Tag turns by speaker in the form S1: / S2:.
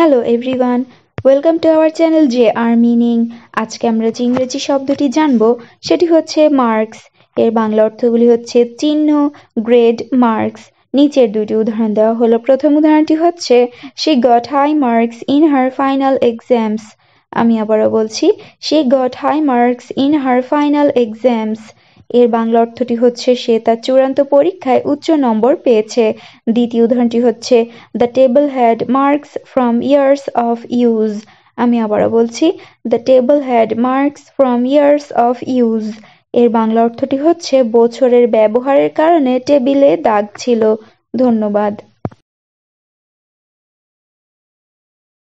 S1: hello everyone welcome to our channel J R meaning আজকে আমরা যে ইংরেজি শব্দটি জানব সেটি হচ্ছে মার্কস এর বাংলা অর্থগুলি হচ্ছে চিহ্ন গ্রেড মার্কস নিচের দুটি উদাহরণ দেওয়া হলো প্রথম উদাহরণটি হচ্ছে she got high marks in her final exams আমি আবারও বলছি she got high marks in her final exams এর বাংলা অর্থটি হচ্ছে সে তার চূড়ান্ত পরীক্ষায় উচ্চ নম্বর পেয়েছে দ্বিতীয় উদাহরণটি হচ্ছে the table had marks from years of use আমি আবারও বলছি the table had marks from years of use এর বাংলা অর্থটি হচ্ছে বছরের ব্যবহারের কারণে টেবিলে দাগ ছিল ধন্যবাদ